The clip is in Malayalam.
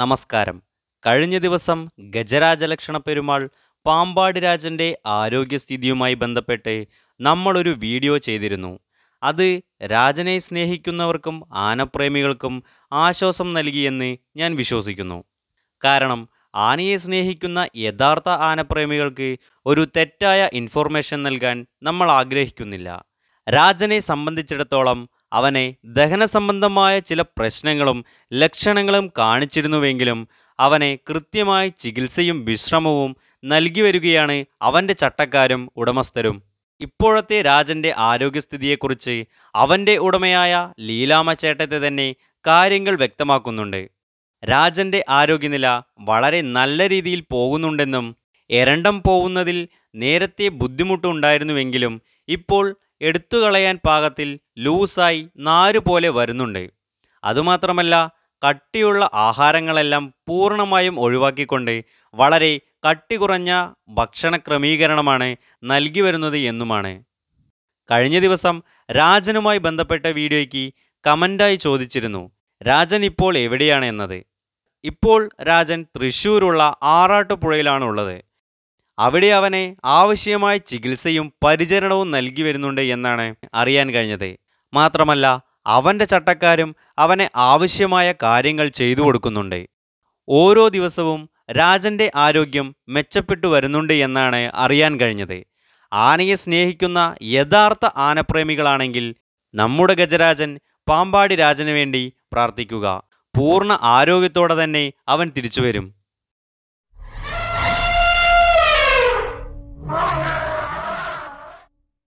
നമസ്കാരം കഴിഞ്ഞ ദിവസം ഗജരാജലക്ഷണ പെരുമാൾ പാമ്പാടി രാജൻ്റെ ആരോഗ്യസ്ഥിതിയുമായി ബന്ധപ്പെട്ട് നമ്മളൊരു വീഡിയോ ചെയ്തിരുന്നു അത് രാജനെ സ്നേഹിക്കുന്നവർക്കും ആനപ്രേമികൾക്കും ആശ്വാസം നൽകിയെന്ന് ഞാൻ വിശ്വസിക്കുന്നു കാരണം ആനയെ സ്നേഹിക്കുന്ന യഥാർത്ഥ ആനപ്രേമികൾക്ക് ഒരു തെറ്റായ ഇൻഫോർമേഷൻ നൽകാൻ നമ്മൾ ആഗ്രഹിക്കുന്നില്ല രാജനെ സംബന്ധിച്ചിടത്തോളം അവനെ ദഹന സംബന്ധമായ ചില പ്രശ്നങ്ങളും ലക്ഷണങ്ങളും കാണിച്ചിരുന്നുവെങ്കിലും അവനെ കൃത്യമായ ചികിത്സയും വിശ്രമവും നൽകി വരികയാണ് അവൻ്റെ ചട്ടക്കാരും ഉടമസ്ഥരും ഇപ്പോഴത്തെ രാജൻ്റെ ആരോഗ്യസ്ഥിതിയെക്കുറിച്ച് അവൻ്റെ ഉടമയായ ലീലാമ ചേട്ടത്തെ തന്നെ കാര്യങ്ങൾ വ്യക്തമാക്കുന്നുണ്ട് രാജൻ്റെ ആരോഗ്യനില വളരെ നല്ല രീതിയിൽ പോകുന്നുണ്ടെന്നും എരണ്ടം പോകുന്നതിൽ നേരത്തെ ബുദ്ധിമുട്ടുണ്ടായിരുന്നുവെങ്കിലും ഇപ്പോൾ എടുത്തു കളയാൻ പാകത്തിൽ ലൂസായി നാരുപോലെ വരുന്നുണ്ട് അതുമാത്രമല്ല കട്ടിയുള്ള ആഹാരങ്ങളെല്ലാം പൂർണ്ണമായും ഒഴിവാക്കിക്കൊണ്ട് വളരെ കട്ടി കുറഞ്ഞ ഭക്ഷണ ക്രമീകരണമാണ് നൽകി വരുന്നത് എന്നുമാണ് കഴിഞ്ഞ ദിവസം രാജനുമായി ബന്ധപ്പെട്ട വീഡിയോയ്ക്ക് കമൻ്റായി ചോദിച്ചിരുന്നു രാജൻ ഇപ്പോൾ എവിടെയാണ് എന്നത് ഇപ്പോൾ രാജൻ തൃശ്ശൂരുള്ള ആറാട്ടുപുഴയിലാണുള്ളത് അവിടെ അവനെ ആവശ്യമായ ചികിത്സയും പരിചരണവും നൽകി വരുന്നുണ്ട് എന്നാണ് അറിയാൻ കഴിഞ്ഞത് മാത്രമല്ല അവൻ്റെ ചട്ടക്കാരും അവനെ ആവശ്യമായ കാര്യങ്ങൾ ചെയ്തു കൊടുക്കുന്നുണ്ട് ഓരോ ദിവസവും രാജൻ്റെ ആരോഗ്യം മെച്ചപ്പെട്ടു വരുന്നുണ്ട് എന്നാണ് അറിയാൻ കഴിഞ്ഞത് ആനയെ സ്നേഹിക്കുന്ന യഥാർത്ഥ ആനപ്രേമികളാണെങ്കിൽ നമ്മുടെ ഗജരാജൻ പാമ്പാടി രാജന് വേണ്ടി പ്രാർത്ഥിക്കുക പൂർണ്ണ ആരോഗ്യത്തോടെ തന്നെ അവൻ തിരിച്ചു വരും